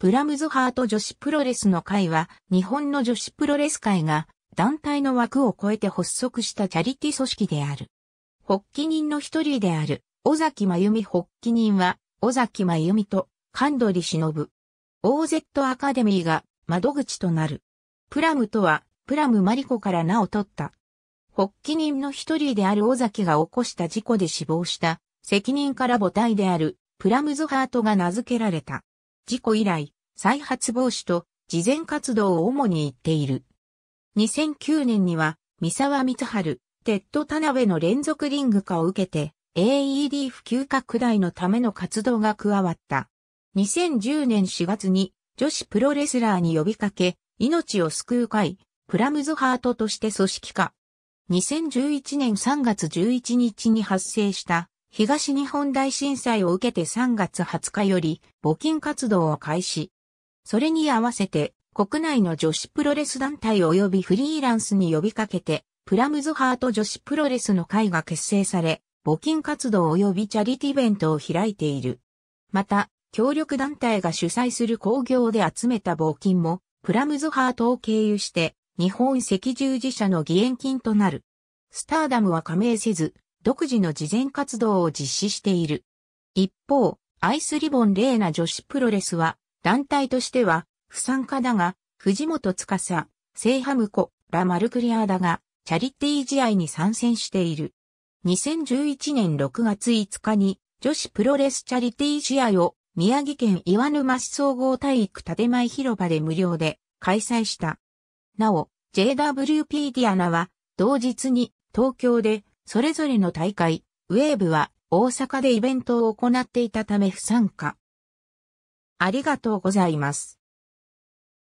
プラムズハート女子プロレスの会は、日本の女子プロレス界が、団体の枠を超えて発足したチャリティ組織である。発起人の一人である、尾崎真由美発起人は、尾崎真由美と、神取忍。OZ アカデミーが、窓口となる。プラムとは、プラムマリコから名を取った。発起人の一人である尾崎が起こした事故で死亡した、責任から母体である、プラムズハートが名付けられた。事故以来、再発防止と慈善活動を主に言っている。2009年には、三沢光春、テッド田辺の連続リング化を受けて、AED 普及拡大のための活動が加わった。2010年4月に女子プロレスラーに呼びかけ、命を救う会、プラムズハートとして組織化。2011年3月11日に発生した東日本大震災を受けて3月20日より募金活動を開始。それに合わせて国内の女子プロレス団体及びフリーランスに呼びかけてプラムズハート女子プロレスの会が結成され、募金活動及びチャリティベントを開いている。また、協力団体が主催する工業で集めた募金も、プラムズハートを経由して、日本赤十字社の義援金となる。スターダムは加盟せず、独自の事前活動を実施している。一方、アイスリボンレーナ女子プロレスは、団体としては、不参加だが、藤本司、聖ハムコ、ラ・マルクリアーだが、チャリティー試合に参戦している。2011年6月5日に、女子プロレスチャリティー試合を、宮城県岩沼市総合体育建前広場で無料で開催した。なお、JWP ディアナは、同日に東京でそれぞれの大会、ウェーブは大阪でイベントを行っていたため不参加。ありがとうございます。